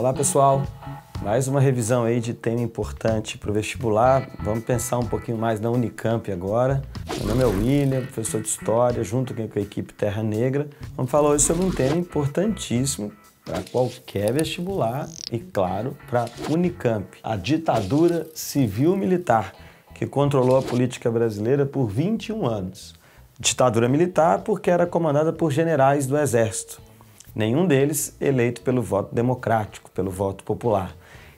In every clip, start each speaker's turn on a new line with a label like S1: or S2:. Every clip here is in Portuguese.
S1: Olá pessoal, mais uma revisão aí de tema importante para o vestibular. Vamos pensar um pouquinho mais na Unicamp agora. Meu nome é William, professor de História, junto com a equipe Terra Negra. Vamos falar hoje sobre um tema importantíssimo para qualquer vestibular e, claro, para a Unicamp, a ditadura civil-militar que controlou a política brasileira por 21 anos. Ditadura militar porque era comandada por generais do Exército nenhum deles eleito pelo voto democrático, pelo voto popular,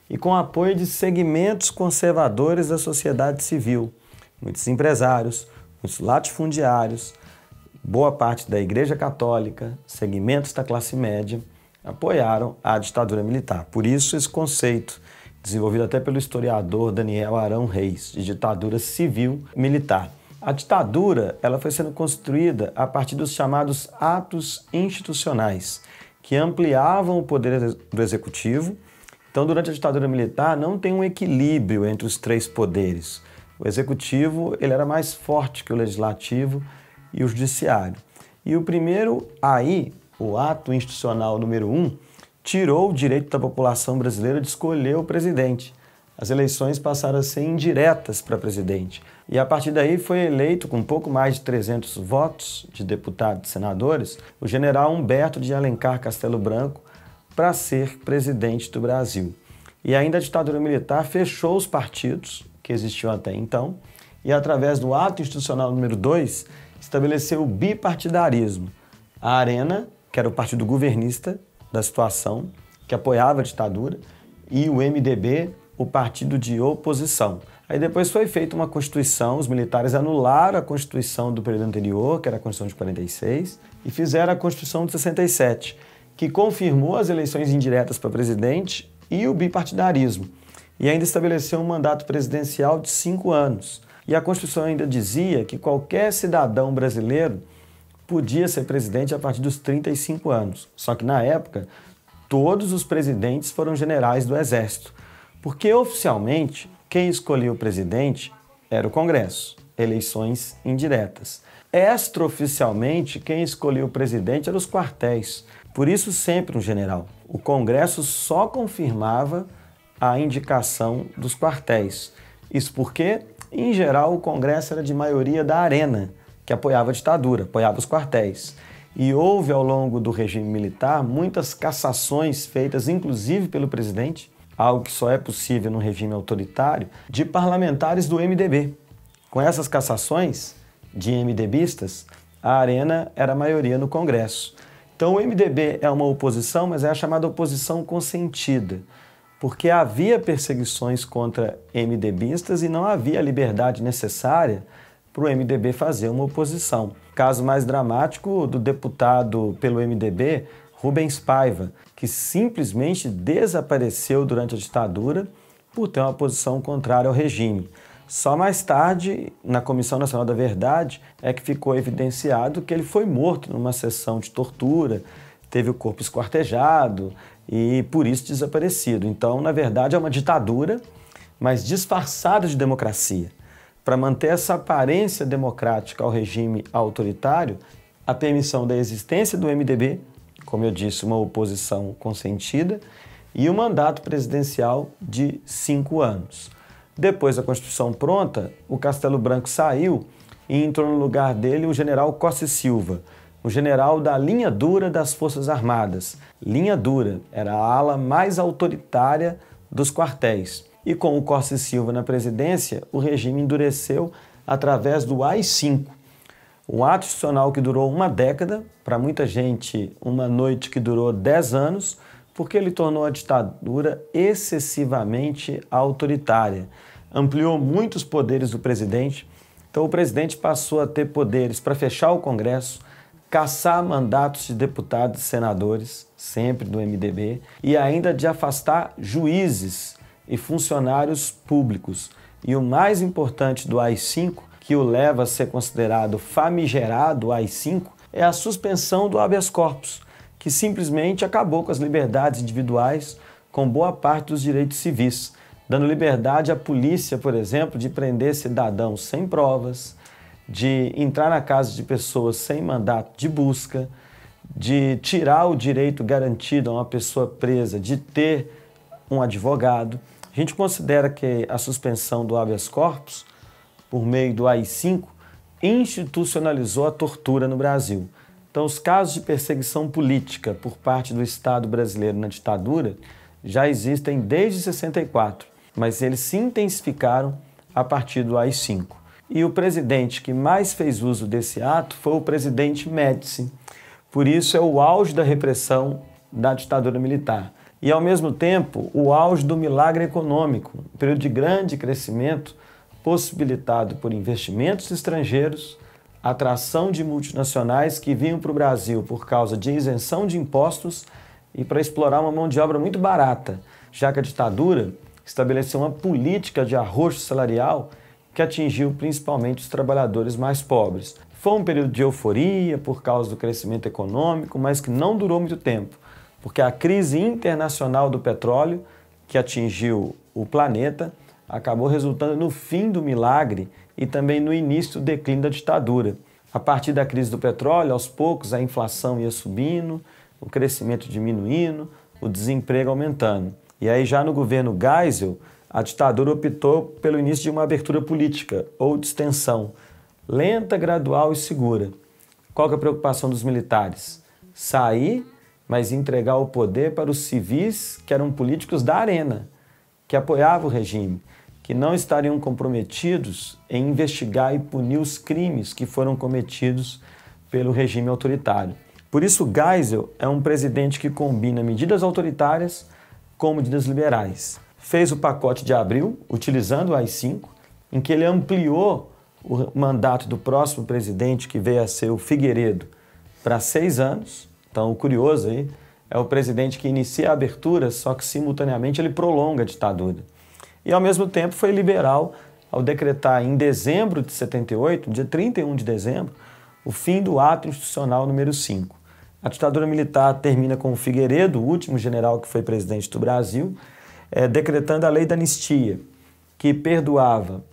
S1: e com apoio de segmentos conservadores da sociedade civil, muitos empresários, muitos latifundiários, boa parte da Igreja Católica, segmentos da classe média, apoiaram a ditadura militar. Por isso, esse conceito, desenvolvido até pelo historiador Daniel Arão Reis, de ditadura civil-militar a ditadura ela foi sendo construída a partir dos chamados atos institucionais, que ampliavam o poder do executivo. Então, durante a ditadura militar, não tem um equilíbrio entre os três poderes. O executivo ele era mais forte que o legislativo e o judiciário. E o primeiro aí, o ato institucional número um, tirou o direito da população brasileira de escolher o presidente as eleições passaram a ser indiretas para presidente. E a partir daí foi eleito, com pouco mais de 300 votos de deputados e senadores, o general Humberto de Alencar Castelo Branco para ser presidente do Brasil. E ainda a ditadura militar fechou os partidos que existiam até então e, através do ato institucional número 2, estabeleceu o bipartidarismo. A Arena, que era o partido governista da situação, que apoiava a ditadura, e o MDB, o partido de oposição. Aí depois foi feita uma constituição, os militares anularam a constituição do período anterior, que era a Constituição de 46, e fizeram a Constituição de 67, que confirmou as eleições indiretas para presidente e o bipartidarismo, e ainda estabeleceu um mandato presidencial de cinco anos. E a Constituição ainda dizia que qualquer cidadão brasileiro podia ser presidente a partir dos 35 anos. Só que na época, todos os presidentes foram generais do Exército. Porque oficialmente, quem escolhia o presidente era o Congresso, eleições indiretas. Extraoficialmente, quem escolhia o presidente eram os quartéis. Por isso, sempre um general. O Congresso só confirmava a indicação dos quartéis. Isso porque, em geral, o Congresso era de maioria da arena, que apoiava a ditadura, apoiava os quartéis. E houve, ao longo do regime militar, muitas cassações feitas, inclusive pelo presidente, algo que só é possível num regime autoritário, de parlamentares do MDB. Com essas cassações de MDBistas, a Arena era a maioria no Congresso. Então o MDB é uma oposição, mas é a chamada oposição consentida, porque havia perseguições contra MDBistas e não havia a liberdade necessária para o MDB fazer uma oposição. Caso mais dramático do deputado pelo MDB, Rubens Paiva, que simplesmente desapareceu durante a ditadura por ter uma posição contrária ao regime. Só mais tarde, na Comissão Nacional da Verdade, é que ficou evidenciado que ele foi morto numa sessão de tortura, teve o corpo esquartejado e por isso desaparecido. Então, na verdade, é uma ditadura, mas disfarçada de democracia. Para manter essa aparência democrática ao regime autoritário, a permissão da existência do MDB como eu disse, uma oposição consentida e o um mandato presidencial de cinco anos. Depois da Constituição pronta, o Castelo Branco saiu e entrou no lugar dele o general Costa Silva, o general da linha dura das Forças Armadas. Linha dura era a ala mais autoritária dos quartéis. E com o Costa Silva na presidência, o regime endureceu através do AI-5, um ato institucional que durou uma década, para muita gente, uma noite que durou 10 anos, porque ele tornou a ditadura excessivamente autoritária. Ampliou muitos poderes do presidente, então o presidente passou a ter poderes para fechar o Congresso, caçar mandatos de deputados e senadores, sempre do MDB, e ainda de afastar juízes e funcionários públicos. E o mais importante do AI-5 que o leva a ser considerado famigerado AI-5 é a suspensão do habeas corpus, que simplesmente acabou com as liberdades individuais, com boa parte dos direitos civis, dando liberdade à polícia, por exemplo, de prender cidadãos sem provas, de entrar na casa de pessoas sem mandato de busca, de tirar o direito garantido a uma pessoa presa de ter um advogado. A gente considera que a suspensão do habeas corpus por meio do AI-5, institucionalizou a tortura no Brasil. Então, os casos de perseguição política por parte do Estado brasileiro na ditadura já existem desde 64, mas eles se intensificaram a partir do AI-5. E o presidente que mais fez uso desse ato foi o presidente Médici. Por isso é o auge da repressão da ditadura militar. E ao mesmo tempo, o auge do milagre econômico, um período de grande crescimento possibilitado por investimentos estrangeiros, atração de multinacionais que vinham para o Brasil por causa de isenção de impostos e para explorar uma mão de obra muito barata, já que a ditadura estabeleceu uma política de arroxo salarial que atingiu principalmente os trabalhadores mais pobres. Foi um período de euforia por causa do crescimento econômico, mas que não durou muito tempo, porque a crise internacional do petróleo, que atingiu o planeta, acabou resultando no fim do milagre e também no início do declínio da ditadura. A partir da crise do petróleo, aos poucos a inflação ia subindo, o crescimento diminuindo, o desemprego aumentando. E aí, já no governo Geisel, a ditadura optou pelo início de uma abertura política, ou distensão, lenta, gradual e segura. Qual é a preocupação dos militares? Sair, mas entregar o poder para os civis que eram políticos da arena que apoiava o regime, que não estariam comprometidos em investigar e punir os crimes que foram cometidos pelo regime autoritário. Por isso, Geisel é um presidente que combina medidas autoritárias com medidas liberais. Fez o pacote de abril, utilizando o AI-5, em que ele ampliou o mandato do próximo presidente, que veio a ser o Figueiredo, para seis anos. Então, curioso aí, é o presidente que inicia a abertura, só que simultaneamente ele prolonga a ditadura. E ao mesmo tempo foi liberal ao decretar em dezembro de 78, dia 31 de dezembro, o fim do ato institucional número 5. A ditadura militar termina com o Figueiredo, o último general que foi presidente do Brasil, é, decretando a lei da anistia, que perdoava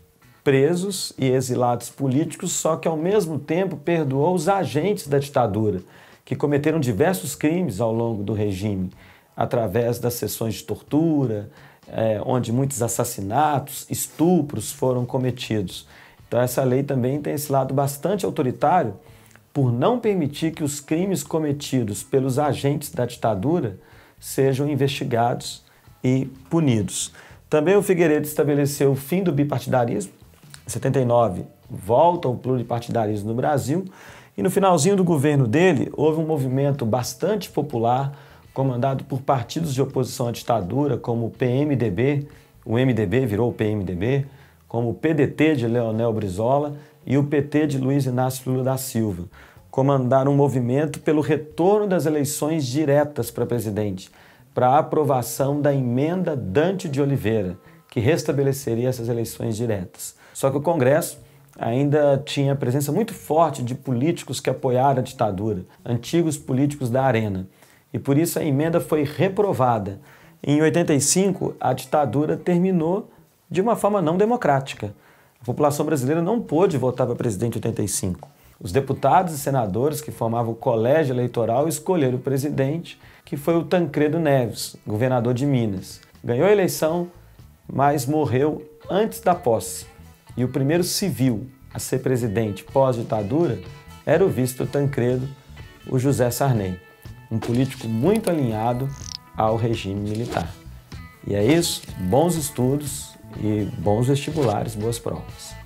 S1: presos e exilados políticos, só que ao mesmo tempo perdoou os agentes da ditadura que cometeram diversos crimes ao longo do regime, através das sessões de tortura, é, onde muitos assassinatos, estupros foram cometidos. Então, essa lei também tem esse lado bastante autoritário por não permitir que os crimes cometidos pelos agentes da ditadura sejam investigados e punidos. Também o Figueiredo estabeleceu o fim do bipartidarismo. Em 79, volta o pluripartidarismo no Brasil. E no finalzinho do governo dele, houve um movimento bastante popular, comandado por partidos de oposição à ditadura, como o PMDB, o MDB virou o PMDB, como o PDT de Leonel Brizola e o PT de Luiz Inácio Lula da Silva. Comandaram um movimento pelo retorno das eleições diretas para presidente, para a aprovação da emenda Dante de Oliveira, que restabeleceria essas eleições diretas. Só que o Congresso ainda tinha a presença muito forte de políticos que apoiaram a ditadura, antigos políticos da arena. E por isso a emenda foi reprovada. Em 85, a ditadura terminou de uma forma não democrática. A população brasileira não pôde votar para presidente em 85. Os deputados e senadores que formavam o colégio eleitoral escolheram o presidente, que foi o Tancredo Neves, governador de Minas. Ganhou a eleição, mas morreu antes da posse e o primeiro civil a ser presidente pós-ditadura era o visto Tancredo, o José Sarney, um político muito alinhado ao regime militar. E é isso, bons estudos e bons vestibulares, boas provas.